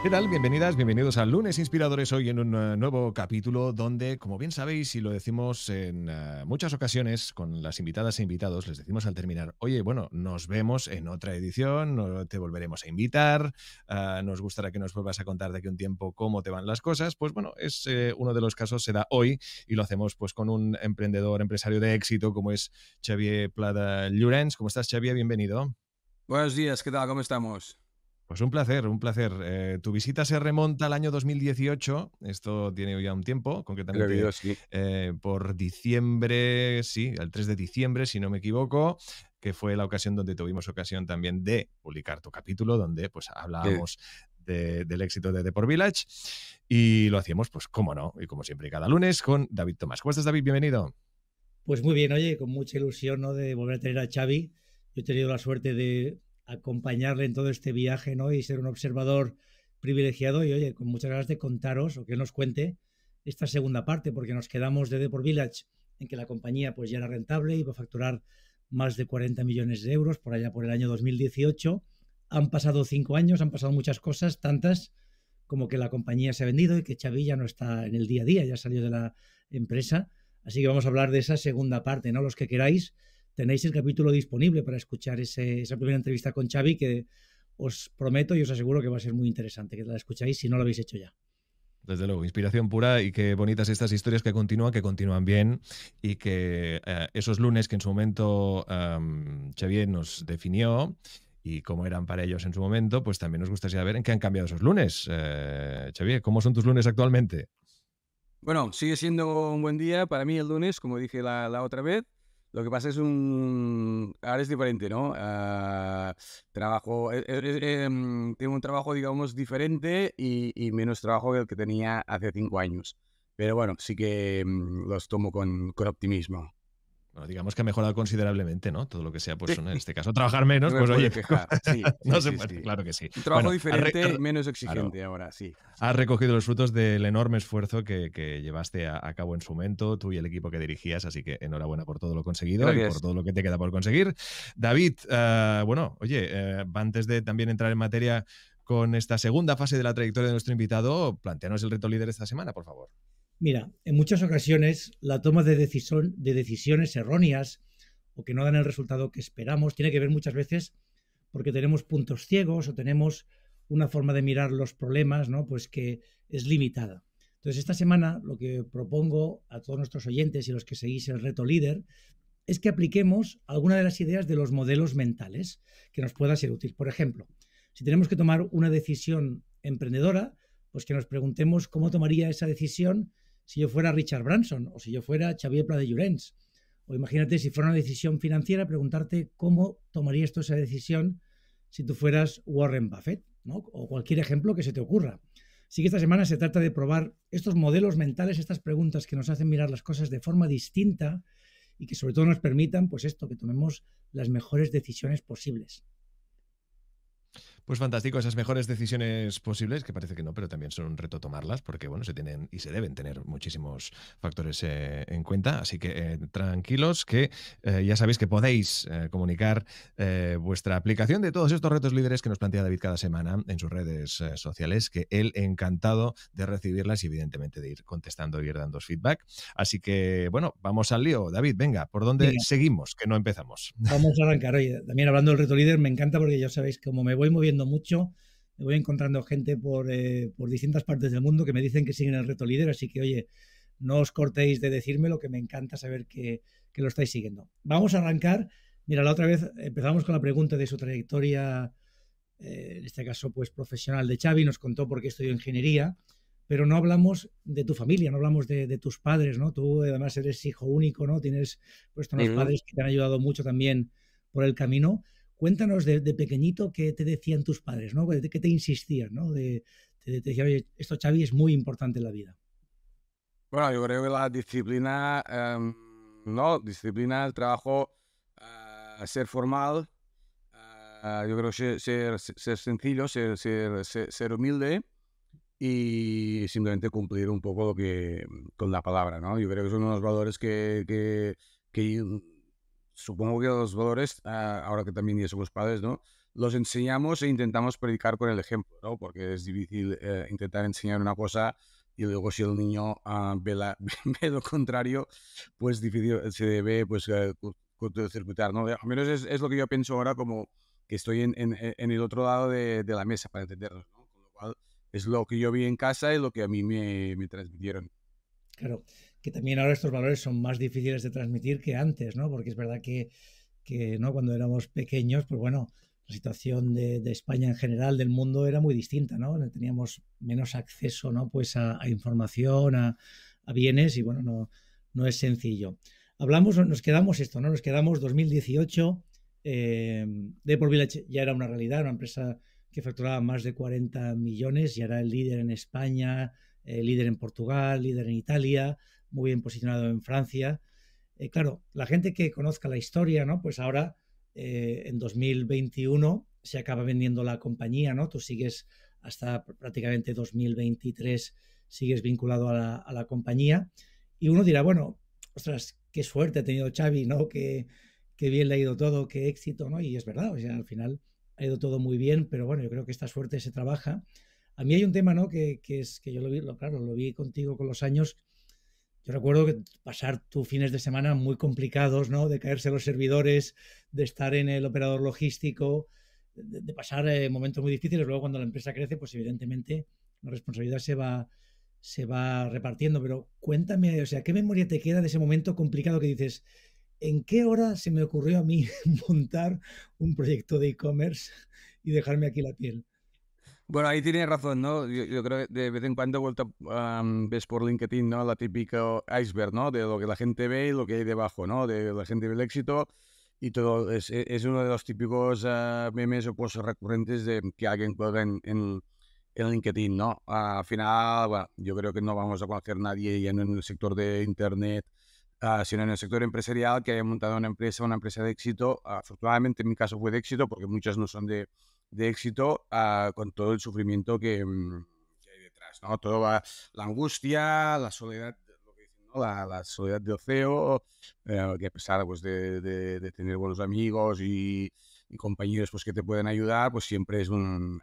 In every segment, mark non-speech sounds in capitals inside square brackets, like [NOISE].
¿Qué tal? Bienvenidas, bienvenidos a Lunes Inspiradores, hoy en un eh, nuevo capítulo donde, como bien sabéis y lo decimos en eh, muchas ocasiones con las invitadas e invitados, les decimos al terminar, oye, bueno, nos vemos en otra edición, te volveremos a invitar, ah, nos gustará que nos vuelvas a contar de aquí un tiempo cómo te van las cosas, pues bueno, es eh, uno de los casos, se da hoy y lo hacemos pues con un emprendedor, empresario de éxito como es Xavier Plada Llorens. ¿Cómo estás, Xavier? Bienvenido. Buenos días, ¿qué tal? ¿Cómo estamos? Pues un placer, un placer. Eh, tu visita se remonta al año 2018, esto tiene ya un tiempo, concretamente eh, por diciembre, sí, el 3 de diciembre, si no me equivoco, que fue la ocasión donde tuvimos ocasión también de publicar tu capítulo, donde pues hablábamos del éxito de Deport Village y lo hacíamos, pues como no, y como siempre, cada lunes con David Tomás. ¿Cómo estás, David? Bienvenido. Pues muy bien, oye, con mucha ilusión ¿no? de volver a tener a Xavi. Yo he tenido la suerte de acompañarle en todo este viaje ¿no? y ser un observador privilegiado y oye, con muchas ganas de contaros o que nos cuente esta segunda parte porque nos quedamos de Depor Village en que la compañía pues ya era rentable, iba a facturar más de 40 millones de euros por allá por el año 2018. Han pasado cinco años, han pasado muchas cosas, tantas como que la compañía se ha vendido y que Chavilla no está en el día a día, ya salió de la empresa. Así que vamos a hablar de esa segunda parte, ¿no? Los que queráis, tenéis el capítulo disponible para escuchar esa primera entrevista con Xavi que os prometo y os aseguro que va a ser muy interesante, que la escucháis si no lo habéis hecho ya. Desde luego, inspiración pura y qué bonitas estas historias que continúan, que continúan bien y que eh, esos lunes que en su momento um, nos definió y cómo eran para ellos en su momento, pues también nos gustaría ver en qué han cambiado esos lunes. Eh, ¿cómo son tus lunes actualmente? Bueno, sigue siendo un buen día para mí el lunes, como dije la otra vez. Lo que pasa es un... Ahora es diferente, ¿no? Ah, trabajo... Eh, eh, eh, em, tengo un trabajo, digamos, diferente y, menos trabajo que el que tenía hace cinco años. Pero bueno, sí que em, los tomo con optimismo digamos que ha mejorado considerablemente, ¿no? Todo lo que sea, pues en este caso, trabajar menos, [LAUGHS] pues oye, [LAUGHS] no claro que sí. Un trabajo diferente, menos exigente ahora, sí. Has recogido los frutos del enorme esfuerzo que, llevaste a, cabo en su momento, tú y el equipo que dirigías, así que enhorabuena por todo lo conseguido y por todo lo que te queda por conseguir. David, eh, bueno, oye, eh, antes de también entrar en materia con esta segunda fase de la trayectoria de nuestro invitado, planteanos el reto líder esta semana, por favor. Mira, en muchas ocasiones la toma de, decisión, de decisiones erróneas o que no dan el resultado que esperamos tiene que ver muchas veces porque tenemos puntos ciegos o tenemos una forma de mirar los problemas, ¿no? Pues que es limitada. Entonces, esta semana lo que propongo a todos nuestros oyentes y los que seguís el reto líder es que apliquemos alguna de las ideas de los modelos mentales que nos pueda ser útil. Por ejemplo, si tenemos que tomar una decisión emprendedora, pues que nos preguntemos cómo tomaría esa decisión si yo fuera Richard Branson o si yo fuera Xavier Pla de Llorens. O imagínate si fuera una decisión financiera, preguntarte cómo tomaría esto esa decisión si tú fueras Warren Buffett, ¿no? O cualquier ejemplo que se te ocurra. Así que esta semana se trata de probar estos modelos mentales, estas preguntas que nos hacen mirar las cosas de forma distinta y que sobre todo nos permitan, pues esto, que tomemos las mejores decisiones posibles. Pues fantástico, esas mejores decisiones posibles, que parece que no, pero también son un reto tomarlas, porque bueno, se tienen y se deben tener muchísimos factores eh, en cuenta. Así que eh, tranquilos, que eh, ya sabéis que podéis comunicar vuestra aplicación de todos estos retos líderes que nos plantea David cada semana en sus redes sociales, que él encantado de recibirlas y evidentemente de ir contestando y ir dando feedback. Así que bueno, vamos al lío. David, venga, ¿por dónde seguimos? Que no empezamos. Vamos a arrancar. Oye, también hablando del reto líder, me encanta porque ya sabéis, como me voy moviendo mucho me Voy encontrando gente eh, por, distintas partes del mundo que me dicen que siguen el reto líder, así que oye, no os cortéis de decirme lo que me encanta saber que, lo estáis siguiendo. Vamos a arrancar. Mira, la otra vez empezamos con la pregunta de su trayectoria, eh, en este caso, pues profesional de Xavi, nos contó por qué estudió ingeniería, pero no hablamos de tu familia, no hablamos de, tus padres, ¿no? Tú además eres hijo único, ¿no? Tienes pues unos padres que te han ayudado mucho también por el camino. Cuéntanos de, pequeñito qué te decían tus padres, ¿no? ¿Qué te insistían, ¿no? De, te, decían, oye, esto Xavi es muy importante en la vida. Bueno, yo creo que la disciplina, em, no, disciplina, el trabajo, eh, ser formal, eh, yo creo ser, ser sencillo, ser, ser, ser, humilde y simplemente cumplir un poco lo que con la palabra, ¿no? Yo creo que son unos valores que, que supongo que los valores, ah, ahora que también ya somos padres, ¿no? Los enseñamos e intentamos predicar con el ejemplo, ¿no? Porque es difícil eh, intentar enseñar una cosa y luego si el niño ah, [LAUGHS] ve, lo contrario, pues difícil eh, se debe pues, uh, eh, circuitar, ¿no? Al menos es, lo que yo pienso ahora como que estoy en, el otro lado de, la mesa para entenderlo, ¿no? Con lo cual es lo que yo vi en casa y lo que a mí me, me transmitieron. Claro que también ahora estos valores son más difíciles de transmitir que antes, ¿no? Porque es verdad que, que ¿no? cuando éramos pequeños, pues bueno, la situación de, España en general, del mundo, era muy distinta, ¿no? Teníamos menos acceso, ¿no? Pues a, información, a, bienes y bueno, no, no es sencillo. Hablamos, nos quedamos esto, ¿no? Nos quedamos 2018, eh, Depor ya era una realidad, una empresa que facturaba más de 40 millones y era el líder en España, eh, líder en Portugal, líder en Italia, muy bien posicionado en Francia. Eh, claro, la gente que conozca la historia, ¿no? Pues ahora, eh, en 2021, se acaba vendiendo la compañía, ¿no? Tú sigues hasta prácticamente 2023, sigues vinculado a la, a la compañía. Y uno dirá, bueno, ostras, qué suerte ha tenido Xavi, ¿no? Qué, qué bien le ha ido todo, qué éxito, ¿no? Y es verdad, o sea, al final ha ido todo muy bien, pero bueno, yo creo que esta suerte se trabaja. A mí hay un tema, ¿no? Que, que es que yo lo vi, lo, claro, lo vi contigo con los años, yo recuerdo que pasar tus fines de semana muy complicados, ¿no? De caerse los servidores, de estar en el operador logístico, de, pasar eh, momentos muy difíciles. Luego, cuando la empresa crece, pues evidentemente la responsabilidad se va, se va repartiendo. Pero cuéntame, o sea, ¿qué memoria te queda de ese momento complicado que dices, ¿en qué hora se me ocurrió a mí [LAUGHS] montar un proyecto de e-commerce y dejarme aquí la piel? Bueno, ahí tienes razón, ¿no? Yo, creo que de vez en cuando vuelta, ves por LinkedIn, ¿no? La típica iceberg, ¿no? De lo que la gente ve y lo que hay debajo, ¿no? De la gente ve el éxito y todo. Es, e, es uno de los típicos ah, memes o posts recurrentes de que alguien juega en, en, en, LinkedIn, ¿no? al final, bueno, yo creo que no vamos a conocer a nadie ya en el sector de Internet, ah, sino en el sector empresarial que haya montado una empresa, una empresa de éxito. Afortunadamente en mi caso fue de éxito porque muchas no son de, de éxito ah, con todo el sufrimiento que, mm, hay detrás, ¿no? Todo la angustia, la soledad, lo que dicen, ¿no? la, soledad de Oceo, eh, que a pesar pues, de, de, tener buenos amigos y, compañeros pues, que te pueden ayudar, pues siempre es,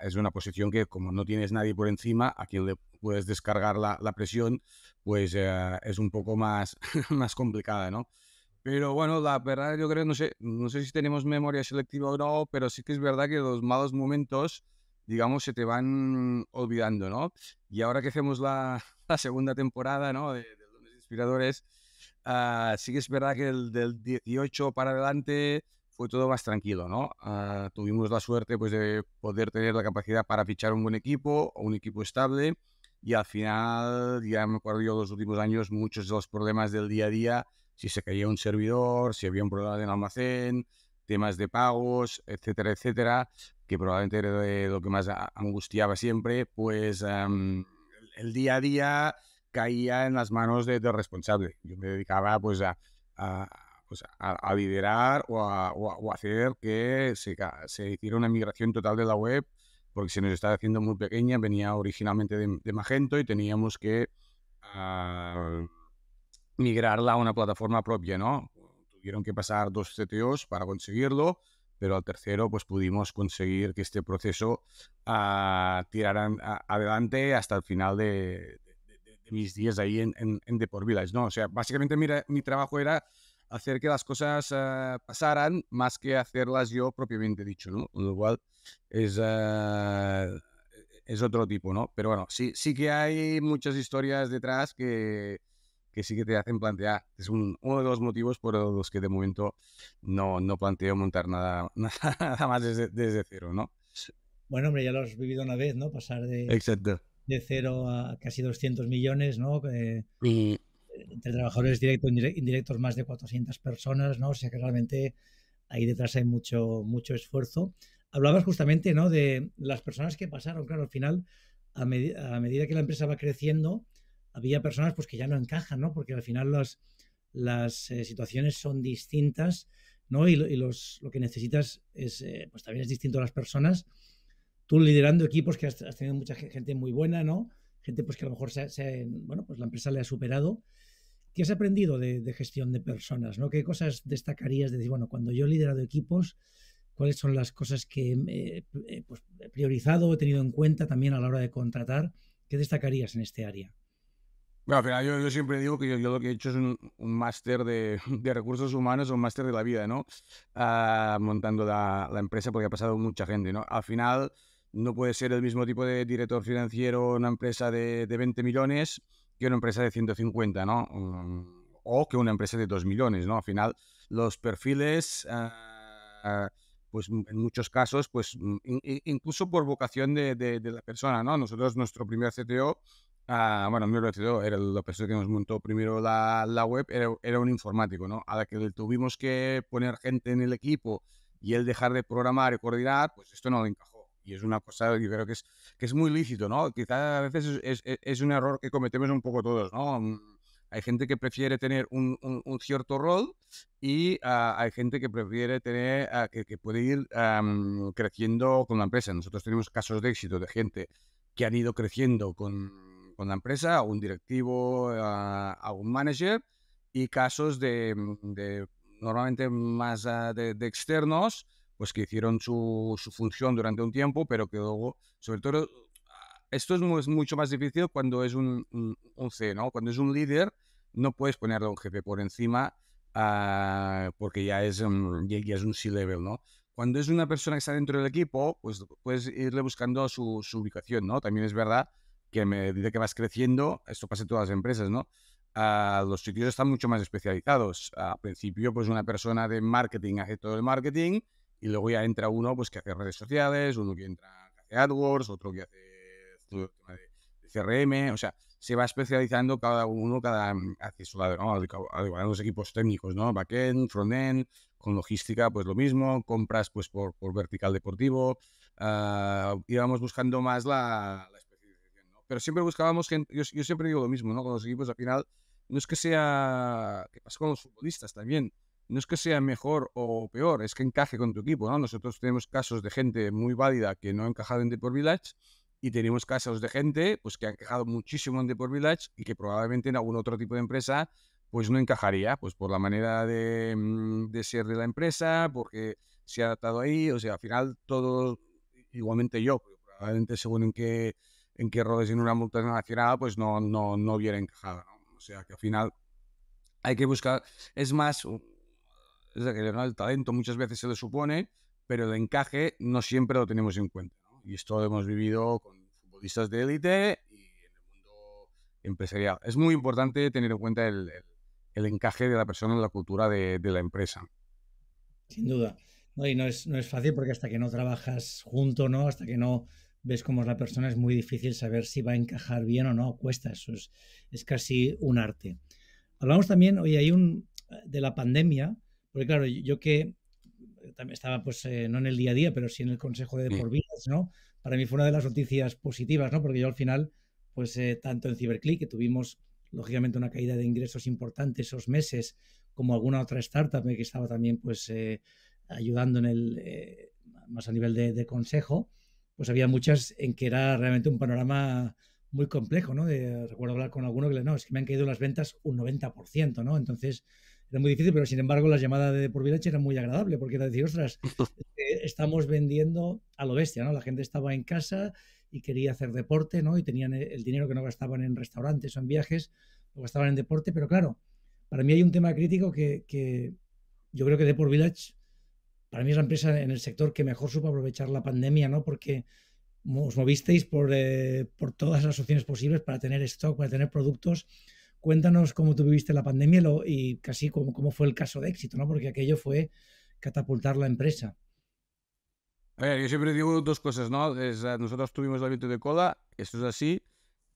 es una posición que como no tienes nadie por encima, a quien le puedes descargar la, presión, pues eh, es un poco más, [LAUGHS] más complicada, ¿no? Pero bueno, la verdad yo creo, no sé, no sé si tenemos memoria selectiva o no, pero sí que es verdad que los malos momentos, digamos, se te van olvidando, ¿no? Y ahora que hacemos la, [LAUGHS] segunda temporada, ¿no? De, los inspiradores, ah, sí que es verdad que el, del 18 para adelante fue todo más tranquilo, ¿no? Ah, tuvimos la suerte pues, de poder tener la capacidad para fichar un buen equipo, un equipo estable, y al final, ya me acuerdo yo, los últimos años, muchos de los problemas del día a día si se caía un servidor, si había un problema en almacén, temas de pagos, etcétera, etcétera, que probablemente era lo que más angustiaba siempre, pues em, el día a día caía en las manos del de responsable. Yo me dedicaba pues a, a, pues, a, liderar o, o a, hacer que se, se hiciera una migración total de la web porque se nos estaba haciendo muy pequeña, venía originalmente de, de Magento y teníamos que ah, migrarla a una plataforma propia, ¿no? Tuvieron que pasar dos CTOs para conseguirlo, pero al tercero pues pudimos conseguir que este proceso uh, ah, tirara adelante hasta el final de, de, de mis días ahí en, en, en Village, ¿no? O sea, básicamente mi, mi trabajo era hacer que las cosas ah, pasaran más que hacerlas yo propiamente dicho, ¿no? Lo cual es, ah, e, e, es otro tipo, ¿no? Pero bueno, sí, sí que hay muchas historias detrás que que sí que te hacen plantear. Es un, uno de los motivos por los que de momento no, no planteo montar nada, [LAUGHS] nada más desde, desde cero, ¿no? Bueno, hombre, ya lo has vivido una vez, ¿no? Pasar de, Exacto. de cero a casi 200 millones, ¿no? y... Entre trabajadores directos e indirectos más de 400 personas, ¿no? O sea que realmente ahí detrás hay mucho, mucho esfuerzo. Hablabas justamente, ¿no? De las personas que pasaron, claro, al final, a, a medida que la empresa va creciendo, había personas pues, que ya no encajan, ¿no? Porque al final las, las eh, situaciones son distintas, ¿no? Y, los, lo que necesitas es, eh, pues también es distinto a las personas. Tú liderando equipos que has, tenido mucha gente muy buena, ¿no? Gente pues que a lo mejor se, bueno, pues la empresa le ha superado. ¿Qué has aprendido de, gestión de personas? ¿no? ¿Qué cosas destacarías? decir, bueno, cuando yo he liderado equipos, ¿cuáles son las cosas que pues, he priorizado, he tenido en cuenta también a la hora de contratar? ¿Qué destacarías en este área? Bueno, al final yo, siempre digo que yo, lo que he hecho es un, máster [LAUGHS] de, recursos humanos, un máster de la vida, ¿no? Ah, montando la, empresa porque ha pasado mucha gente, ¿no? Al final no puede ser el mismo tipo de director financiero una empresa de, 20 millones que una empresa de 150, ¿no? Mm, o que una empresa de 2 millones, ¿no? Al final los perfiles... Ah, pues en muchos casos, pues incluso por vocación de, de, la persona, ¿no? Nosotros, nuestro primer CTO, Ah, bueno, mi 2022 era la persona que nos montó primero la, la web, era, era, un informático, ¿no? A la que tuvimos que poner gente en el equipo y él dejar de programar y coordinar, pues esto no le encajó. Y es una cosa que creo que es, que es muy lícito, ¿no? Quizás a veces e, es, un error que cometemos un poco todos, ¿no? Mm, hay gente que prefiere tener un, un, cierto rol y ah, hay gente que prefiere tener, ah, que, que, puede ir creciendo con la empresa. Nosotros tenemos casos de éxito de gente que han ido creciendo con con la empresa, a un directivo, a, un manager, y casos de, mm, normalmente más ah, de, externos, pues que hicieron su, función durante un tiempo, pero que luego, sobre todo, esto es, mucho más difícil cuando es un, un, C, ¿no? Cuando es un líder, no puedes ponerle un jefe por encima ah, porque ya es, mm, es un C-level, ¿no? Cuando es una persona que está dentro del equipo, pues puedes irle buscando su, su ubicación, ¿no? También es verdad que me dice que vas creciendo, esto pasa en todas las empresas, ¿no? Ah, los sitios están mucho más especializados. Al principio, pues una persona de marketing hace todo el marketing y luego ya entra uno pues que hace redes sociales, uno que entra que hace AdWords, otro que hace CRM, o sea, se va especializando cada uno, cada hace mm, su ¿no? los equipos técnicos, ¿no? Backend, frontend, con logística, pues lo mismo, compras, pues por, vertical deportivo, y ah, buscando más la, la pero siempre buscábamos gente, yo, siempre digo lo mismo, ¿no? Con los equipos al final, no es que sea, que pasa con los futbolistas también, no es que sea mejor o peor, es que encaje con tu equipo, ¿no? Nosotros tenemos casos de gente muy válida que no ha encajado en Deport Village y tenemos casos de gente pues, que ha encajado muchísimo en Deport Village y que probablemente en algún otro tipo de empresa pues no encajaría, pues por la manera de, mm, de ser de la empresa, porque se ha adaptado ahí, o sea, al final todo, igualmente yo, probablemente según en qué en que rodes en una multinacional, pues no, no, no hubiera encajado. O sea que al final hay que buscar, es más, es el talento muchas veces se le supone, pero el encaje no siempre lo tenemos en cuenta. Y esto lo hemos vivido con futbolistas de élite y en el mundo empresarial. Es muy importante tener en cuenta el, encaje de la persona en la cultura de, la empresa. Sin duda. No, y no es, no es fácil porque hasta que no trabajas junto, ¿no? Hasta que no ves cómo es la persona, es muy difícil saber si va a encajar bien o no, cuesta eso, es, es casi un arte. Hablamos también, hoy hay un, eh, de la pandemia, porque claro, yo que también estaba pues eh, no en el día a día, pero sí en el Consejo de mm. Por Vidas, ¿no? Para mí fue una de las noticias positivas, ¿no? Porque yo al final, pues eh, tanto en Ciberclick, que tuvimos lógicamente una caída de ingresos importante esos meses, como alguna otra startup que estaba también pues ayudando en el, más a nivel de, de consejo, pues había muchas en que era realmente un panorama muy complejo, ¿no? De, recuerdo hablar con alguno que le, no, es que me han caído las ventas un 90%, ¿no? Entonces era muy difícil, pero sin embargo la llamada de por Village era muy agradable, porque era decir, ostras, [LAUGHS] estamos vendiendo a lo bestia, ¿no? La gente estaba en casa y quería hacer deporte, ¿no? Y tenían e, el dinero que no gastaban en restaurantes o en viajes, lo gastaban en deporte, pero claro, para mí hay un tema crítico que, yo creo que por Village para mí es la empresa en el sector que mejor supo aprovechar la pandemia, ¿no? Porque os movisteis por, eh, por todas las opciones posibles para tener stock, para tener productos. Cuéntanos cómo tú viviste la pandemia lo, y casi cómo, cómo fue el caso de éxito, ¿no? Porque aquello fue catapultar la empresa. A ver, yo siempre digo dos cosas, ¿no? Eh, nosotros tuvimos el hábito de cola, esto es así,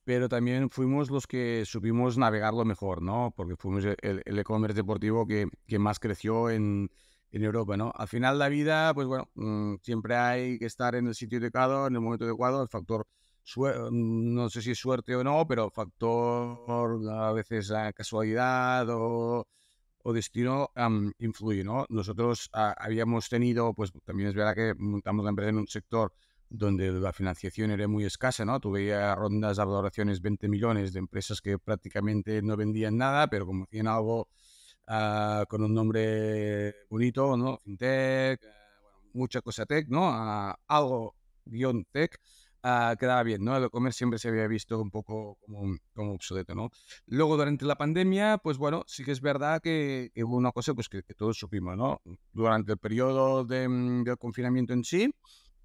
pero también fuimos los que supimos navegarlo mejor, ¿no? Porque fuimos el e-commerce deportivo que, que, más creció en, en Europa, ¿no? Al final la vida, pues bueno, mm, siempre hay que estar en el sitio adecuado, en el momento adecuado, el factor, mm, no sé si es suerte o no, pero factor a veces la ah, casualidad o, destino influye, ¿no? Nosotros ah, habíamos tenido, pues también es verdad que montamos la empresa en un sector donde la financiación era muy escasa, ¿no? Tuve rondas de valoraciones 20 millones de empresas que prácticamente no vendían nada, pero como hacían algo Ah, con un nombre bonito, ¿no? Fintech, ah, mucha cosa tech, ¿no? Ah, algo guión tech. quedaba bien, ¿no? El comer siempre se había visto un poco como, como obsoleto, ¿no? Luego, durante la pandemia, pues bueno, sí que es verdad que, hubo una cosa pues, que, todos supimos, ¿no? Durante el periodo de, mm, del confinamiento en sí,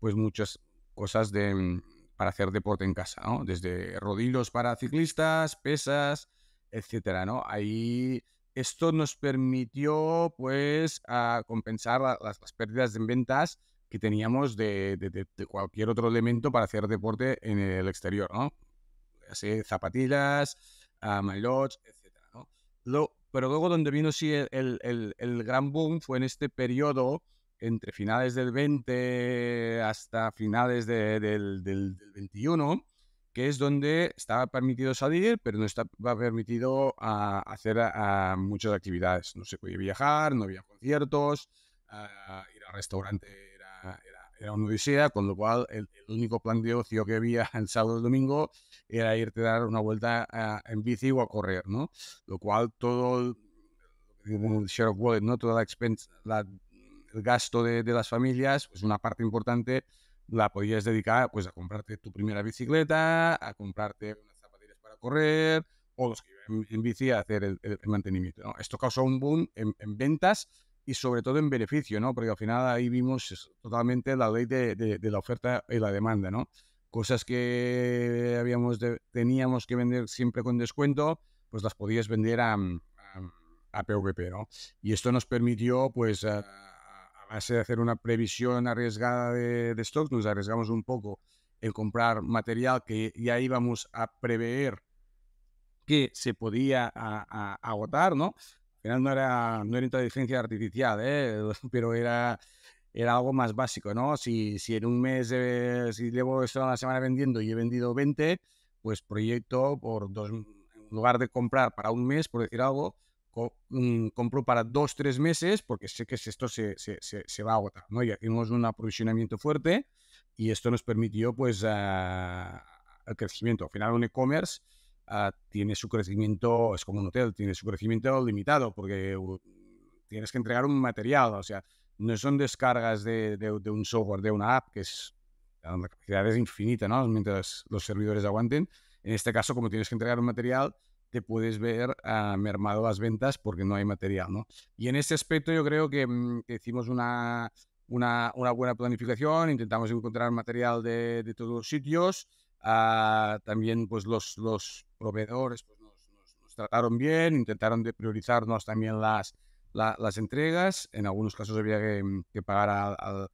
pues muchas cosas de, mm, para hacer deporte en casa, ¿no? Desde rodillos para ciclistas, pesas, etcétera, ¿no? Ahí esto nos permitió, pues, compensar las, pérdidas en ventas que teníamos de, cualquier otro elemento para hacer deporte en el exterior, ¿no? Así, zapatillas, uh, etcétera, etc. pero luego donde vino sí el, gran boom fue en este periodo entre finales del 20 hasta finales del, del, del 21, que es donde estaba permitido salir, pero no estaba permitido ah, hacer muchas actividades. No se podía viajar, no había conciertos, ah, ir al restaurante era, era, una odisea, con lo cual el, único plan de ocio que había el sábado y el domingo era irte a dar una vuelta ah, en bici o a correr, ¿no? Lo cual todo el ¿no? la el gasto de, las familias, es pues una parte importante la podías dedicar pues, a comprarte tu primera bicicleta, a comprarte unas zapatillas para correr o los que iban en, bici a hacer el, mantenimiento. ¿no? Esto causó un boom en, ventas y sobre todo en beneficio, ¿no? porque al final ahí vimos totalmente la ley de, la oferta y la demanda. ¿no? Cosas que habíamos teníamos que vender siempre con descuento, pues las podías vender a, a, PVP. ¿no? Y esto nos permitió pues hacer una previsión arriesgada de, stock stocks, nos arriesgamos un poco en comprar material que ya íbamos a prever que se podía agotar, ¿no? final no era, no era inteligencia artificial, ¿eh? [LAUGHS] pero era, era algo más básico, ¿no? Si, si en un mes, si llevo esto una semana vendiendo y he vendido 20, pues proyecto por dos, en lugar de comprar para un mes, por decir algo, compró mm, compro para dos, tres meses, porque sé que esto se, va a agotar, ¿no? Y tenemos un aprovisionamiento fuerte y esto nos permitió, pues, el ah, crecimiento. Al final, un e-commerce ah, tiene su crecimiento, es como un hotel, tiene su crecimiento limitado, porque uh, tienes que entregar un material, o sea, no son descargas de, un software, de una app, que es la capacidad es infinita, ¿no? Mientras los servidores aguanten. En este caso, como tienes que entregar un material, te puedes ver ah, mermado las ventas porque no hay material, ¿no? Y en este aspecto yo creo que, mm, hicimos una, una, buena planificación, intentamos encontrar material de, todos los sitios, ah, también pues los, proveedores pues, nos, trataron bien, intentaron de priorizarnos también las, las entregas, en algunos casos había que, mm, pagar al,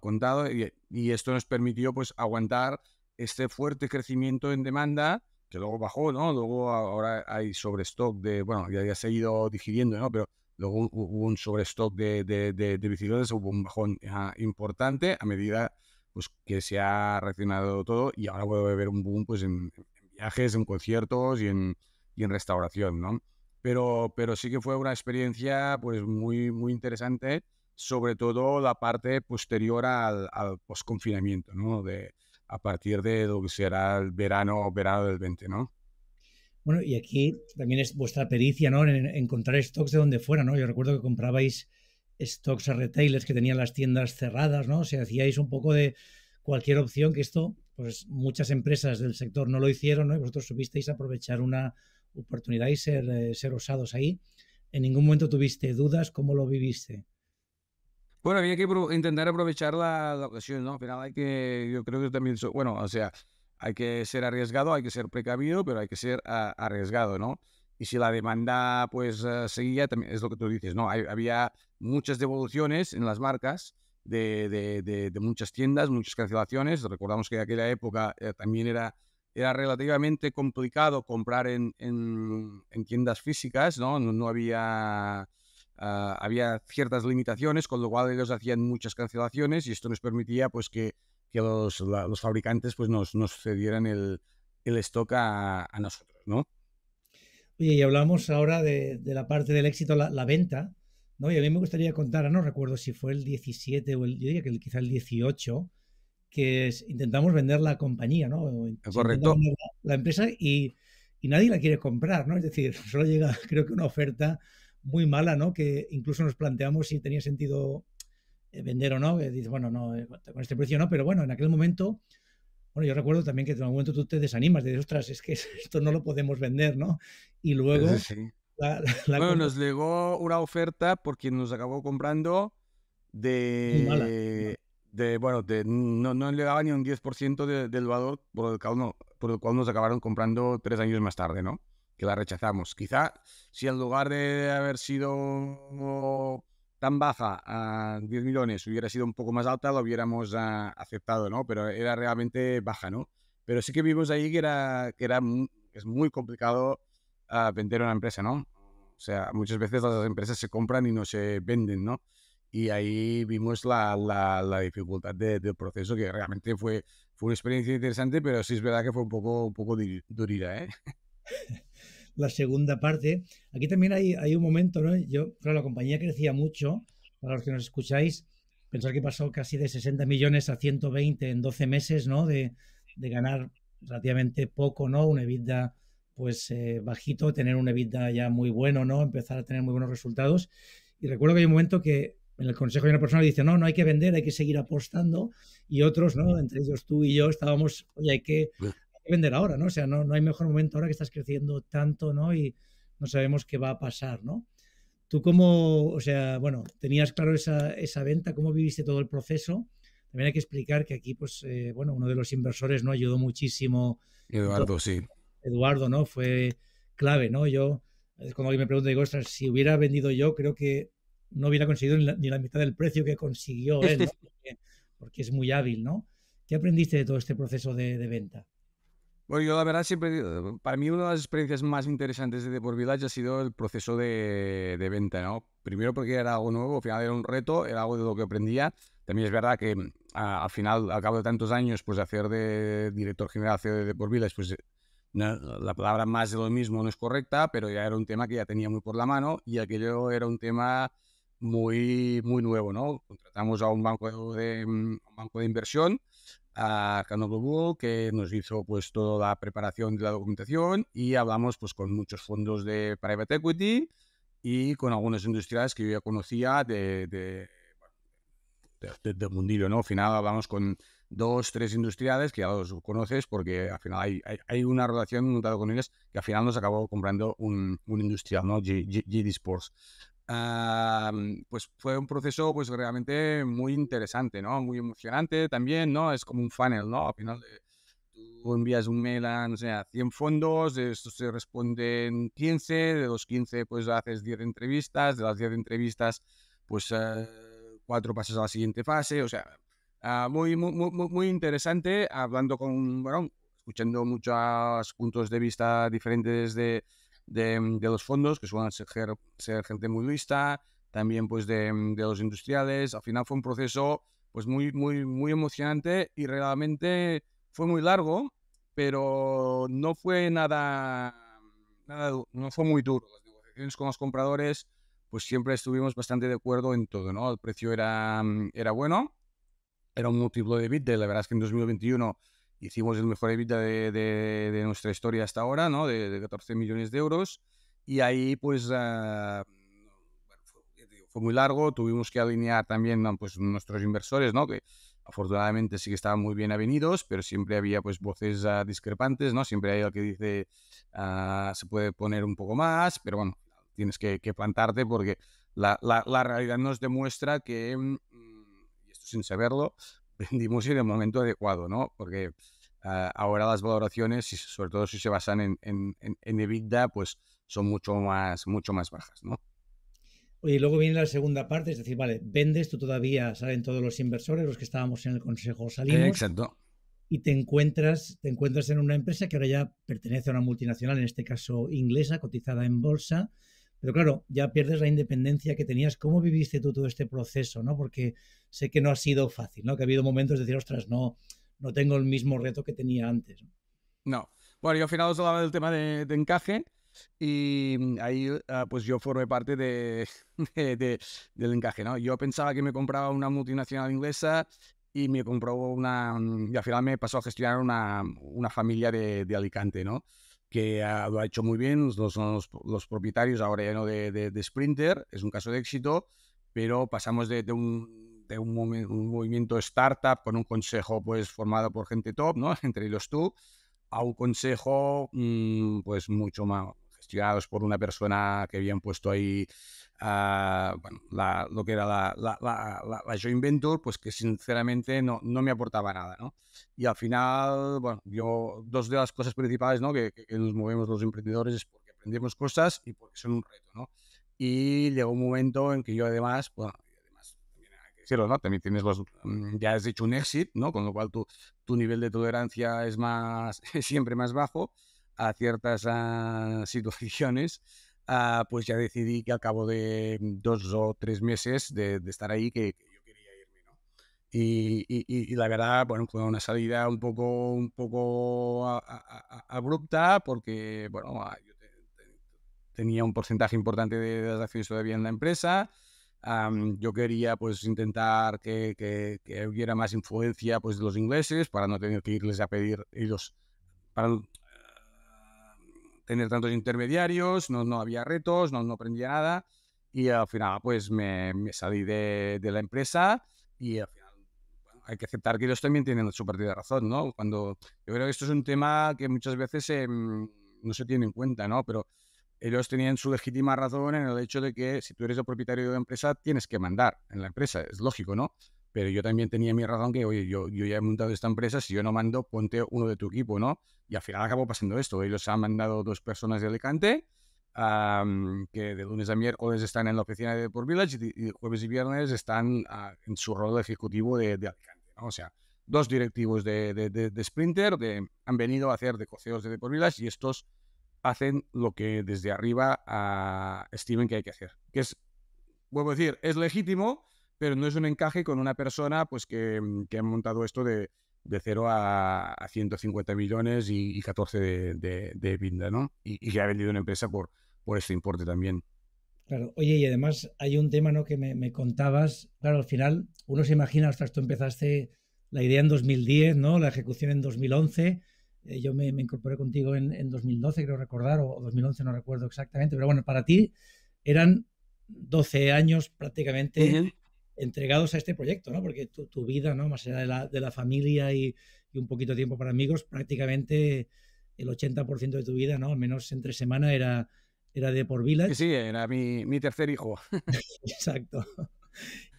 contado y, y, esto nos permitió pues aguantar este fuerte crecimiento en demanda luego bajó, ¿no? Luego ahora hay sobrestock de, bueno, ya, se ha ido digiriendo, ¿no? Pero luego hubo un sobrestock de, de, de, bicicletas, hubo un bajón ah, importante a medida pues, que se ha reaccionado todo y ahora puedo ver un boom pues, en, viajes, en conciertos y en, y en restauración, ¿no? Pero, pero sí que fue una experiencia pues, muy, muy interesante, sobre todo la parte posterior al, al ¿no? De, a partir de lo que será el verano verano del 20, ¿no? Bueno, y aquí también es vuestra pericia, ¿no? En, encontrar stocks de donde fuera, ¿no? Yo recuerdo que comprabais stocks a retailers que tenían las tiendas cerradas, ¿no? O sea, hacíais un poco de cualquier opción, que esto, pues muchas empresas del sector no lo hicieron, ¿no? Y vosotros supisteis aprovechar una oportunidad y ser, eh, ser osados ahí. ¿En ningún momento tuviste dudas? ¿Cómo lo viviste? Bueno, había que intentar aprovechar la, ocasión, ¿no? Al final hay que, yo creo que también, bueno, o sea, hay que ser arriesgado, hay que ser precavido, pero hay que ser ah, arriesgado, ¿no? Y si la demanda, pues, ah, seguía, también es lo que tú dices, ¿no? había muchas devoluciones en las marcas de, muchas tiendas, muchas cancelaciones. Recordamos que en aquella época eh, también era, era relativamente complicado comprar en, en, tiendas físicas, No, no había... Ah, había ciertas limitaciones, con lo cual ellos hacían muchas cancelaciones y esto nos permitía pues, que, los, fabricantes pues, nos, nos cedieran el, el stock a, nosotros. ¿no? Oye, y hablamos ahora de, la parte del éxito, la, venta. ¿no? Y a mí me gustaría contar, no recuerdo si fue el 17 o el, yo diría que quizá el 18, que intentamos vender la compañía, ¿no? Correcto. La, empresa y, y nadie la quiere comprar, ¿no? Es decir, [LAUGHS] solo llega, creo que una oferta muy mala, ¿no? Que incluso nos planteamos si tenía sentido eh, vender o no. Dices, bueno, no, eh, con este precio no, pero bueno, en aquel momento, bueno, yo recuerdo también que en algún momento tú te desanimas, dices, ostras, es que [LAUGHS] esto no lo podemos vender, ¿no? Y luego... bueno, nos llegó una oferta porque nos acabó comprando de... bueno, de, no, no daba ni un 10% del valor por el, cual no, por el cual nos acabaron comprando tres años más tarde, ¿no? que la rechazamos. Quizá si en lugar de haber sido tan baja a 10 millones hubiera sido un poco más alta, lo hubiéramos ah, aceptado, ¿no? Pero era realmente baja, ¿no? Pero sí que vimos ahí que era, que era es muy complicado ah, vender una empresa, ¿no? O sea, muchas veces las empresas se compran y no se venden, ¿no? Y ahí vimos la, la, dificultad de, del proceso, que realmente fue, fue una experiencia interesante, pero sí es verdad que fue un poco, un poco durida, ¿eh? [LAUGHS] la segunda parte. Aquí también hay, un momento, ¿no? Yo, claro, la compañía crecía mucho, para los que nos escucháis, pensar que pasó casi de 60 millones a 120 en 12 meses, ¿no? De, ganar relativamente poco, ¿no? Una EBITDA pues eh, bajito, tener una EBITDA ya muy bueno, ¿no? Empezar a tener muy buenos resultados. Y recuerdo que hay un momento que en el consejo hay una persona dice, no, no hay que vender, hay que seguir apostando. Y otros, ¿no? Entre ellos tú y yo estábamos, oye, hay que vender ahora, ¿no? O sea, no, no hay mejor momento ahora que estás creciendo tanto, ¿no? Y no sabemos qué va a pasar, ¿no? Tú cómo, o sea, bueno, tenías claro esa, esa venta, cómo viviste todo el proceso. También hay que explicar que aquí, pues, eh, bueno, uno de los inversores, ¿no? Ayudó muchísimo. Eduardo, sí. Eduardo, ¿no? Fue clave, ¿no? Yo, eh, cuando alguien me pregunta, digo, si hubiera vendido yo, creo que no hubiera conseguido ni la, mitad del precio que consiguió él, [LAUGHS] porque, es muy hábil, ¿no? ¿Qué aprendiste de todo este proceso de venta? Bueno, yo la verdad siempre, para mí una de las experiencias más interesantes de Deport ha sido el proceso de, venta, ¿no? Primero porque era algo nuevo, al final era un reto, era algo de lo que aprendía. También es verdad que mm, al final, al cabo de tantos años, pues hacer de director general de Deport Village, pues la palabra más de lo mismo no es correcta, pero ya era un tema que ya tenía muy por la mano y aquello era un tema muy, muy nuevo, ¿no? Contratamos a un banco de, mm, un banco de inversión a Globo, que nos hizo pues toda la preparación de la documentación y hablamos pues con muchos fondos de private equity y con algunas industriales que yo ya conocía de, de, de, mundillo, ¿no? Al final hablamos con dos, tres industriales que ya los conoces porque al final hay, hay, una relación montada con ellos que al final nos acabó comprando un, un industrial, ¿no? GD Sports. Ah, mm, pues fue un proceso pues realmente muy interesante, ¿no? Muy emocionante también, ¿no? Es como un funnel, ¿no? Al final tú envías un mail a, no sé, a 100 fondos, de estos se responden 15, de los 15 pues haces 10 entrevistas, de las 10 entrevistas pues eh, cuatro pasas a la siguiente fase, o sea, ah, muy, muy, muy, muy interesante, hablando con, bueno, escuchando muchos puntos de vista diferentes de Mm, de, los fondos, que suelen ser, gente muy lista, también pues mm, de, los industriales. Al final fue un proceso pues muy, muy, muy emocionante y realmente fue muy largo, pero no fue nada, no fue muy duro. Las negociaciones con los compradores, pues siempre estuvimos bastante de acuerdo en todo, ¿no? El precio era, mm, era bueno, era un múltiplo de bit, la verdad es que en 2021 Hicimos el mejor EBITDA de, nuestra historia hasta ahora, ¿no? De, 14 millones de euros. Y ahí, pues, ah, fue muy largo, tuvimos que alinear también pues, nuestros inversores, ¿no? que afortunadamente sí que estaban muy bien avenidos, pero siempre había pues, voces ah, discrepantes, ¿no? siempre hay el que dice ah, se puede poner un poco más, pero bueno, tienes que, plantarte porque la, la, realidad nos demuestra que, mm, y esto sin saberlo, [LAUGHS] vendimos en el momento adecuado, ¿no? porque ahora las valoraciones, y sobre todo si se basan en, en, EBITDA, pues son mucho más, mucho más bajas, ¿no? Oye, y luego viene la segunda parte, es decir, vale, vendes, tú todavía salen todos los inversores, los que estábamos en el consejo salimos. exacto. Y te encuentras, te encuentras en una empresa que ahora ya pertenece a una multinacional, en este caso inglesa, cotizada en bolsa. Pero claro, ya pierdes la independencia que tenías. ¿Cómo viviste tú todo este proceso? ¿no? Porque sé que no ha sido fácil, ¿no? Que ha habido momentos de decir, ostras, no, no tengo el mismo reto que tenía antes. No. Bueno, yo al final os hablaba del tema de, encaje. Y ahí ah, pues yo formé parte [LAUGHS] de, del encaje, ¿no? Yo pensaba que me compraba una multinacional inglesa y me compró una... Mm, y al final me pasó a gestionar una, familia de, Alicante, ¿no? Que lo ha hecho muy bien, los, los, los propietarios ahora ya no de, Sprinter, es un caso de éxito, pero pasamos de, un un, movimiento startup con un consejo pues formado por gente top, ¿no? [LAUGHS] Entre ellos tú, a un consejo mm, pues mucho más gestionados por una persona que habían puesto ahí ah, bueno, lo que era la, la, la, joint venture, pues que sinceramente no, no me aportaba nada, ¿no? Y al final, bueno, yo, dos de las cosas principales, ¿no? Que, nos movemos los emprendedores es porque aprendemos cosas y porque son un reto, ¿no? Y llegó un momento en que yo además, bueno, también tienes los, mm, ya has hecho un exit, ¿no? Con lo cual tu, tu nivel de tolerancia es más, [LAUGHS] siempre más bajo a ciertas ah, [LAUGHS] situaciones. Ah, pues ya decidí que al cabo de mm, dos o tres meses de, estar ahí que, yo quería irme, ¿no? Y, y, la verdad, bueno, fue una salida un poco, un poco abrupta porque, bueno, ah, yo tenía un porcentaje importante de, de las acciones todavía en la empresa, yo quería pues intentar que, que, hubiera más influencia pues, de los ingleses para no tener que irles a pedir ellos, para tener tantos intermediarios, no, no había retos, no, no aprendía nada y al final pues me, salí de, la empresa y al final hay que aceptar que ellos también tienen su partida de razón, ¿no? Cuando yo creo que esto es un tema que muchas veces mm, no se tiene en cuenta, ¿no? Pero ellos tenían su legítima razón en el hecho de que si tú eres el propietario de una empresa, tienes que mandar en la empresa, es lógico, ¿no? Pero yo también tenía mi razón que, oye, yo, yo ya he montado esta empresa, si yo no mando, ponte uno de tu equipo, ¿no? Y al final acabó pasando esto. Ellos han mandado dos personas de Alicante, que de lunes a miércoles están en la oficina de Port Village y, jueves y viernes están ah, en su rol ejecutivo de, Alicante, O sea, dos directivos de, de, Sprinter han venido a hacer de coceos de Port Village y estos hacen lo que desde arriba a Steven que hay que hacer. Que es, vuelvo a decir, es legítimo, pero no es un encaje con una persona pues que, mm, que ha montado esto de, de 0 a, 150 millones y, 14 de, de, vinda, ¿no? Y, que ha vendido una empresa por, por este importe también. Claro, oye, y además hay un tema ¿no? que me, me contabas. Claro, al final uno se imagina, ostras, tú empezaste la idea en 2010, ¿no? La ejecución en 2011 eh, yo me, incorporé contigo en, 2012, creo recordar, o, 2011, no recuerdo exactamente, pero bueno, para ti eran 12 años prácticamente entregados a este proyecto, ¿no? Porque tu, vida, ¿no? Más allá de la, de la familia y, un poquito de tiempo para amigos, prácticamente el 80% de tu vida, ¿no? Al menos entre semana era, era de por Village. Sí, era mi, mi tercer hijo. [LAUGHS] [LAUGHS] Exacto.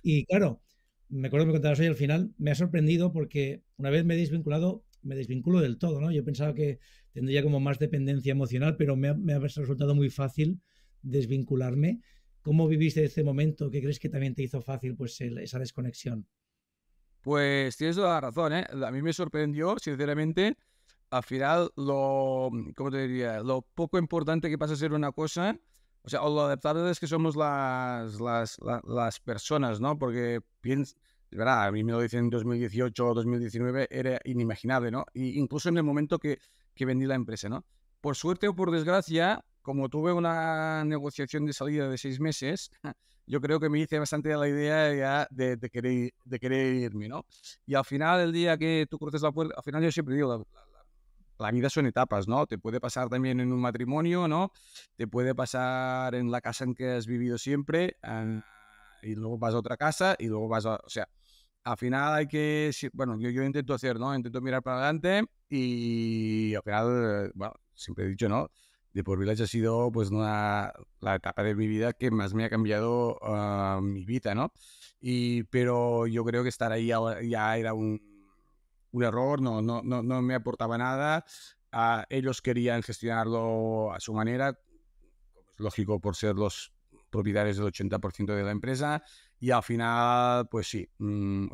Y claro, me acuerdo que me contabas hoy al final, me ha sorprendido porque una vez me he desvinculado me desvinculo del todo, ¿no? Yo pensaba que tendría como más dependencia emocional, pero me ha, resultado muy fácil desvincularme. ¿Cómo viviste ese momento? ¿Qué crees que también te hizo fácil pues, esa desconexión? Pues tienes toda la razón, ¿eh? A mí me sorprendió, sinceramente, al final, lo, ¿cómo te diría? Lo poco importante que pasa a ser una cosa, o sea, o lo adaptable es que somos las, las, las personas, ¿no? Porque piensas ¿verdad? A mí me lo dicen en 2018 o 2019, era inimaginable, ¿no? incluso en el momento que, que vendí la empresa, ¿no? Por suerte o por desgracia, como tuve una negociación de salida de seis meses, [LAUGHS] yo creo que me hice bastante la idea ya de, querer, de querer irme, ¿no? Y al final, el día que tú cruces la puerta, al final yo siempre digo, la, vida son etapas, ¿no? Te puede pasar también en un matrimonio, ¿no? Te puede pasar en la casa en que has vivido siempre, ah, y luego vas a otra casa, y luego vas a... O sea, al final hay que, bueno, yo, intento hacer, ¿no? Intento mirar para adelante y al final, bueno, siempre he dicho, ¿no? De por Village ha sido pues la etapa de mi vida que más me ha cambiado ah, mi vida, ¿no? Y, pero yo creo que estar ahí ya era un, un error, no, no, no, me aportaba nada. Ah, ellos querían gestionarlo a su manera, lógico por ser los propietarios del 80% de la empresa. Y al final, pues sí, mm,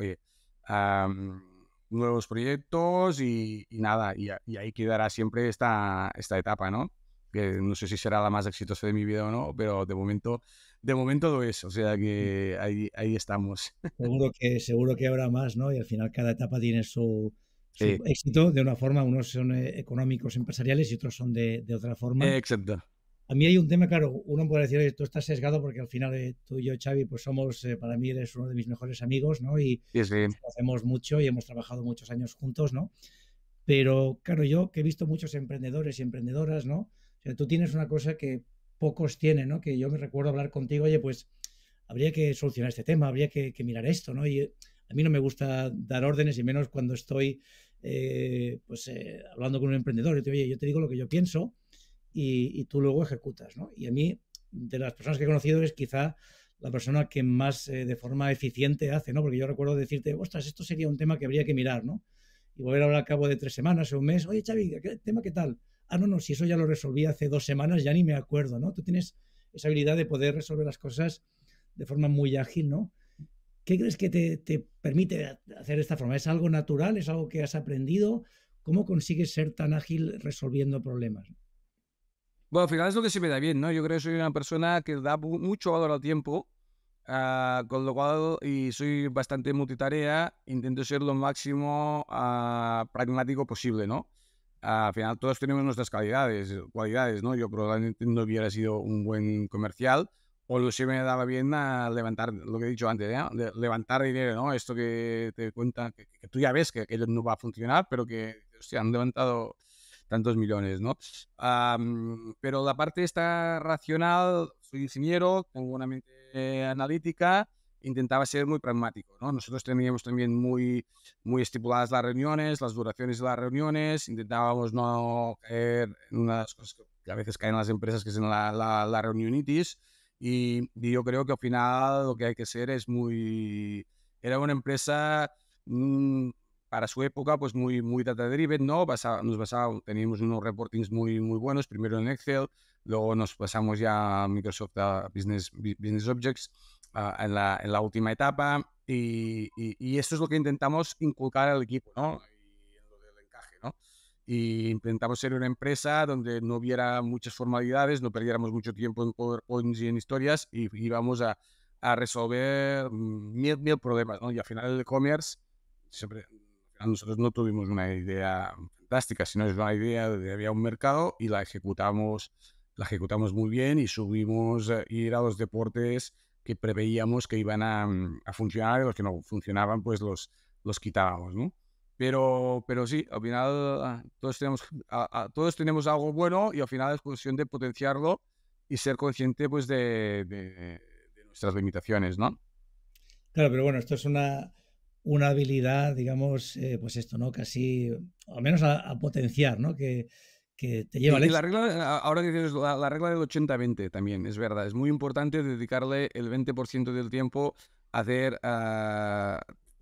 nuevos proyectos y, nada, y, ahí quedará siempre esta, esta etapa, ¿no? Que no sé si será la más exitosa de mi vida o no, pero de momento, de momento lo es, o sea mm. que ahí, estamos. [LAUGHS] Seguro que, seguro que habrá más, ¿no? Y al final cada etapa tiene su, éxito de una forma, unos son eh, económicos, empresariales y otros son de, de otra forma. Exacto. A mí hay un tema, claro, uno puede decir, tú estás sesgado porque al final eh, tú y yo, Xavi, pues somos, eh, para mí eres uno de mis mejores amigos, ¿no? Y hacemos mucho y hemos trabajado muchos años juntos, ¿no? Pero claro, yo que he visto muchos emprendedores y emprendedoras, ¿no? tú tienes una cosa que pocos tienen, ¿no? Que yo me recuerdo hablar contigo, oye, pues habría que solucionar este tema, habría que, mirar esto, ¿no? Y eh, a mí no me gusta dar órdenes y menos cuando estoy, pues, hablando con un emprendedor. yo te digo lo que yo pienso, y, tú luego ejecutas. ¿no? Y a mí, de las personas que he conocido, es quizá la persona que más eh, de forma eficiente hace, ¿no? Porque yo recuerdo decirte, ostras, esto sería un tema que habría que mirar, ¿no? Y volver a hablar al cabo de tres semanas o un mes, oye, Xavi, ¿qué tema qué tal? Ah, no, no, si eso ya lo resolví hace dos semanas, ya ni me acuerdo, ¿no? Tú tienes esa habilidad de poder resolver las cosas de forma muy ágil, ¿no? ¿Qué crees que te, te permite hacer de esta forma? ¿Es algo natural? ¿Es algo que has aprendido? ¿Cómo consigues ser tan ágil resolviendo problemas? Bueno, al final es lo que se me da bien, ¿no? Yo creo que soy una persona que da mucho valor al tiempo, ah, con lo cual, y soy bastante multitarea, intento ser lo máximo ah, pragmático posible, ¿no? Ah, al final todos tenemos nuestras cualidades, ¿no? Yo probablemente no hubiera sido un buen comercial, o lo se me daba bien a levantar, lo que he dicho antes, ¿no? ¿eh? levantar dinero, ¿no? Esto que te cuenta, que, tú ya ves que, que no va a funcionar, pero que, hostia, han levantado tantos millones, ¿no? Ah, mm, pero la parte está racional, soy ingeniero, tengo una mente eh, analítica, intentaba ser muy pragmático, ¿no? Nosotros teníamos también muy, muy estipuladas las reuniones, las duraciones de las reuniones, intentábamos no caer en unas cosas que a veces caen las empresas, que es en la, la, y, yo creo que al final lo que hay que ser es muy... Era una empresa... Mm, para su época, pues muy, muy data-driven, ¿no? nos basábamos, teníamos unos reportings muy, muy buenos, primero en Excel, luego nos pasamos ya a Microsoft Business, Business Objects ah, en, la, en, la, última etapa y, esto es lo que intentamos inculcar al equipo, ¿no? Y en lo del encaje, ¿no? Y intentamos ser una empresa donde no hubiera muchas formalidades, no perdiéramos mucho tiempo en PowerPoints y en historias y íbamos a, a resolver mm, mil, mil problemas, ¿no? Y al final el e-commerce siempre nosotros no tuvimos una idea fantástica, sino es una idea de había un mercado y la ejecutamos, la ejecutamos muy bien y subimos a ir a los deportes que preveíamos que iban mm, a, funcionar y los que no funcionaban pues los, los quitábamos, ¿no? Pero, pero sí, al final ah, todos tenemos, a, ah, ah, todos tenemos algo bueno y al final es cuestión de potenciarlo y ser consciente pues de, de nuestras limitaciones, ¿no? Claro, pero bueno, esto es una, una habilidad, digamos, eh, pues esto, ¿no? Casi, al menos a, potenciar, ¿no? Que, que te lleva y, la regla, ahora que dices la, regla del 80-20 también, es verdad, es muy importante dedicarle el 20% del tiempo a hacer ah,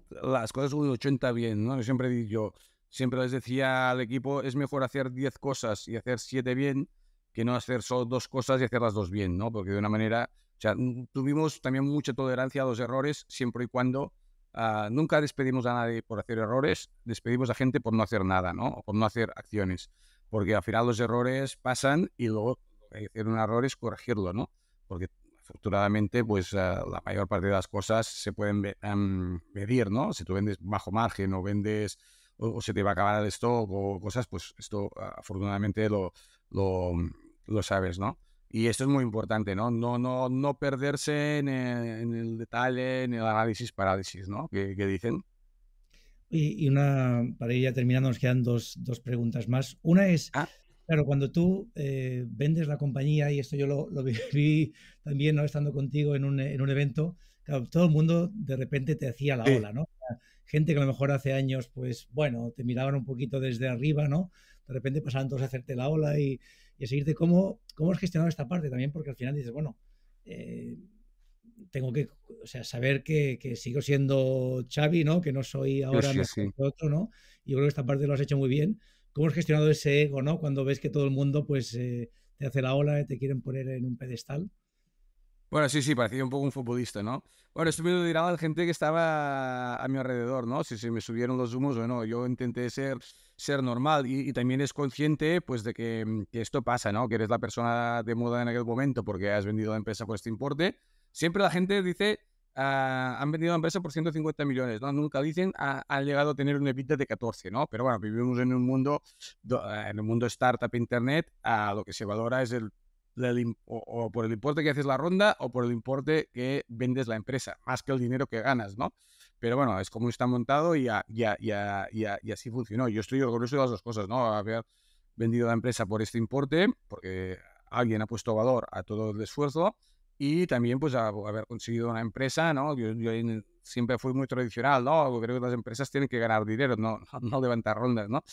las cosas un 80 bien, ¿no? Yo siempre digo, siempre les decía al equipo, es mejor hacer 10 cosas y hacer 7 bien que no hacer solo dos cosas y hacer las dos bien, ¿no? Porque de una manera, o sea, mm, tuvimos también mucha tolerancia a los errores siempre y cuando Ah, nunca despedimos a nadie por hacer errores, despedimos a gente por no hacer nada, ¿no? O por no hacer acciones. Porque al final los errores pasan y luego hacer un error es corregirlo, ¿no? Porque afortunadamente, pues ah, la mayor parte de las cosas se pueden medir, ¿no? Si tú vendes bajo margen o vendes o, se te va a acabar el stock o cosas, pues esto ah, afortunadamente lo, lo, lo sabes, ¿no? Y esto es muy importante, ¿no? No, no, no perderse en eh, el, detalle, en el análisis parálisis, ¿no? Que, dicen. Y, una, para ir ya terminando, nos quedan dos, dos preguntas más. Una es, ah. claro, cuando tú eh, vendes la compañía, y esto yo lo, lo [LAUGHS] viví también, ¿no? Estando contigo en un, eh, en un evento, todo el mundo de repente te hacía la ola, ¿no? Gente que a lo mejor hace años, pues, bueno, te miraban un poquito desde arriba, ¿no? De repente pasaban todos a hacerte la ola y y a seguirte cómo, cómo has gestionado esta parte también, porque al final dices, bueno, eh, tengo que saber que, sigo siendo Xavi, ¿no? Que no soy ahora otro, ¿no? Y creo que esta parte lo has hecho muy bien. ¿Cómo has gestionado ese ego, ¿no? Cuando ves que todo el mundo, pues, eh, te hace la ola, te quieren poner en un pedestal. Bueno, sí, sí, parecía un poco un futbolista, ¿no? Bueno, me lo a la gente que estaba a mi alrededor, ¿no? Si se me subieron los humos o no. Yo intenté ser ser normal y, también es consciente pues de mm, que, esto pasa, ¿no? Que eres la persona de moda en aquel momento porque has vendido la empresa por este importe. Siempre la gente dice, ah, han vendido la empresa por 150 millones, ¿no? Nunca dicen, ah, han llegado a tener un EBITDA de 14, ¿no? Pero bueno, vivimos en un mundo, en un mundo startup internet, a lo que se valora es el o, por el importe que haces la ronda o por el importe que vendes la empresa, más que el dinero que ganas, ¿no? Pero bueno, es como está montado y, ya y, y, así funcionó. Yo estoy orgulloso de las dos cosas, ¿no? Haber vendido la empresa por este importe, porque alguien ha puesto valor a todo el esfuerzo y también pues haber conseguido una empresa, ¿no? Yo, siempre fui muy tradicional, ¿no? Creo que las empresas tienen que ganar dinero, no, [LAUGHS] no levantar rondas, ¿no?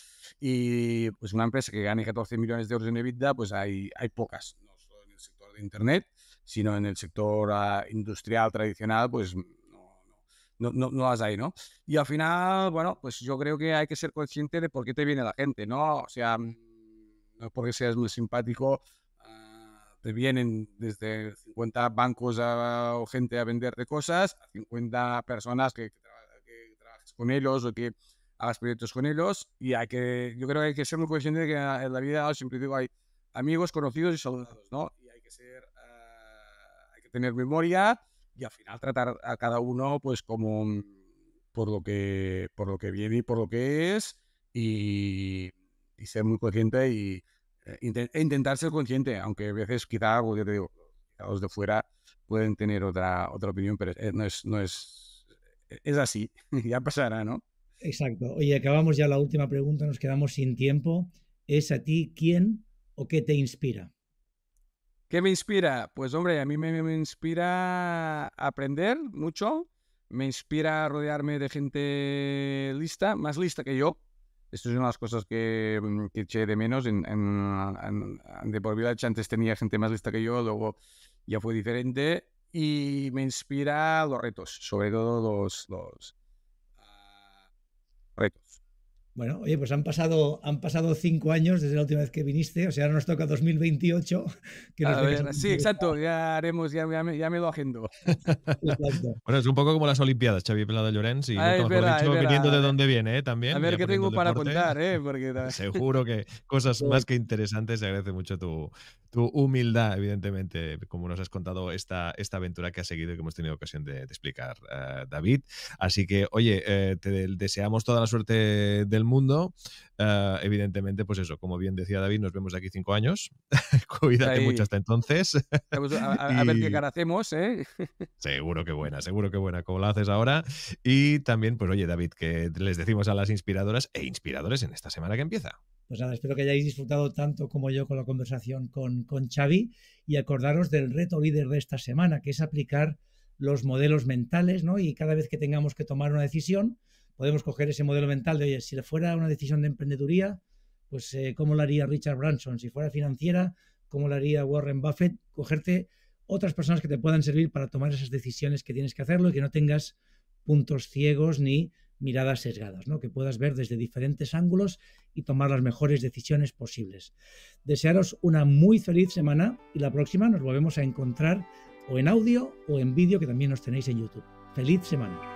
Y pues una empresa que gane 14 millones de euros en EBITDA, pues hay, hay pocas. Internet, sino en el sector ah, industrial tradicional, pues no, no, no no vas ahí, ¿no? Y al final, bueno, pues yo creo que hay que ser consciente de por qué te viene la gente, ¿no? O sea, mm, no porque seas muy simpático, ah, te vienen desde 50 bancos o gente a venderte cosas, a 50 personas que, que, con ellos o que hagas proyectos con ellos, y hay que, yo creo que hay que ser muy consciente de que en la vida siempre digo, hay amigos, conocidos y saludados, ¿no? que ah, hay que tener memoria y al final tratar a cada uno pues como mm, por lo que, por lo que viene y por lo que es y, ser muy consciente y eh, e intentar ser consciente, aunque a veces quizá, pues, los de fuera pueden tener otra, otra opinión, pero no es, no es, e-, es así, [LAUGHS] ya pasará, ¿no? Exacto. Oye, acabamos ya la última pregunta, nos quedamos sin tiempo. Es a ti quién o qué te inspira. ¿Qué me inspira? Pues hombre, a mí me, inspira aprender mucho, me inspira rodearme de gente lista, más lista que yo. Esto es una de las cosas que, mm, eché de menos. En, de por vida. antes tenía gente más lista que yo, luego ya fue diferente. Y me inspira los retos, sobre todo los, los ah, retos. Bueno, oye, pues han pasado, han pasado cinco años desde la última vez que viniste, o sea, ahora nos toca 2028. sí, exacto, ya haremos, ya, ya, me, ya lo agendo. [LAUGHS] bueno, es un poco como las Olimpiadas, Xavi Pelado Llorens, y ah, lo espera, dicho, viniendo de dónde viene, ¿eh? también. A ver qué tengo para contar, ¿eh? Porque... [LAUGHS] Seguro que cosas [LAUGHS] más que interesantes, se agradece mucho tu, tu humildad, evidentemente, como nos has contado esta, esta aventura que has seguido y que hemos tenido ocasión de, explicar, eh, David. Así que, oye, eh, te deseamos toda la suerte del mundo. Eh, evidentemente, pues eso, como bien decía David, nos vemos de aquí cinco años. [LAUGHS] Cuídate mucho hasta entonces. a, ver qué cara hacemos, ¿eh? [LAUGHS] seguro que buena, seguro que buena, como lo haces ahora. Y también, pues oye, David, que les decimos a las inspiradoras e inspiradores en esta semana que empieza. Pues nada, espero que hayáis disfrutado tanto como yo con la conversación con, con Xavi y acordaros del reto líder de esta semana, que es aplicar los modelos mentales, ¿no? Y cada vez que tengamos que tomar una decisión, podemos coger ese modelo mental de, oye, si fuera una decisión de emprendeduría, pues eh, cómo lo haría Richard Branson, si fuera financiera, cómo lo haría Warren Buffett, cogerte otras personas que te puedan servir para tomar esas decisiones que tienes que hacerlo y que no tengas puntos ciegos ni miradas sesgadas, ¿no? que puedas ver desde diferentes ángulos y tomar las mejores decisiones posibles. Desearos una muy feliz semana y la próxima nos volvemos a encontrar o en audio o en vídeo que también nos tenéis en YouTube. Feliz semana.